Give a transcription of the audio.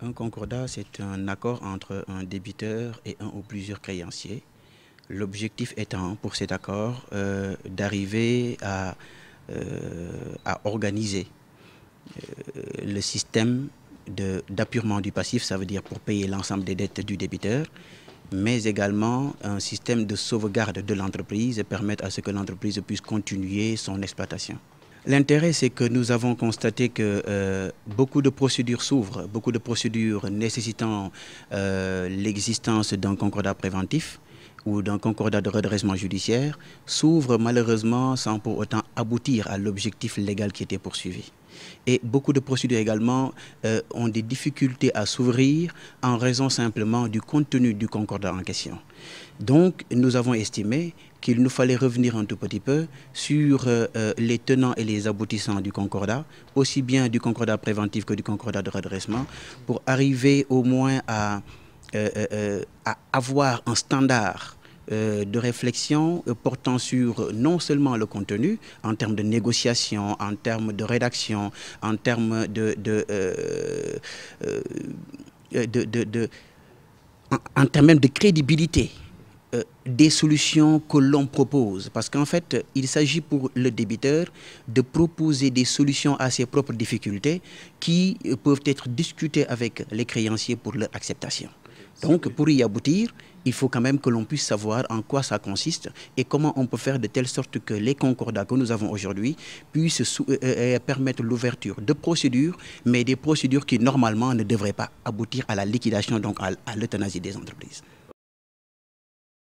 Un concordat, c'est un accord entre un débiteur et un ou plusieurs créanciers. L'objectif étant pour cet accord euh, d'arriver à, euh, organiser euh, le système d'appurement du passif, ça veut dire pour payer l'ensemble des dettes du débiteur, mais également un système de sauvegarde de l'entreprise et permettre à ce que l'entreprise puisse continuer son exploitation. L'intérêt, c'est que nous avons constaté que euh, beaucoup de procédures s'ouvrent, beaucoup de procédures nécessitant euh, l'existence d'un concordat préventif ou d'un concordat de redressement judiciaire s'ouvre malheureusement sans pour autant aboutir à l'objectif légal qui était poursuivi. Et beaucoup de procédures également euh, ont des difficultés à s'ouvrir en raison simplement du contenu du concordat en question. Donc nous avons estimé qu'il nous fallait revenir un tout petit peu sur euh, euh, les tenants et les aboutissants du concordat, aussi bien du concordat préventif que du concordat de redressement, pour arriver au moins à euh, euh, à avoir un standard euh, de réflexion portant sur non seulement le contenu, en termes de négociation, en termes de rédaction, en termes de... de, en, termes de crédibilité des solutions que l'on propose. Parce qu'en fait, il s'agit pour le débiteur de proposer des solutions à ses propres difficultés qui peuvent être discutées avec les créanciers pour leur acceptation. Donc pour y aboutir, il faut quand même que l'on puisse savoir en quoi ça consiste et comment on peut faire de telle sorte que les concordats que nous avons aujourd'hui puissent euh, euh, euh, permettre l'ouverture de procédures, mais des procédures qui normalement ne devraient pas aboutir à la liquidation, donc à, à l'euthanasie des entreprises.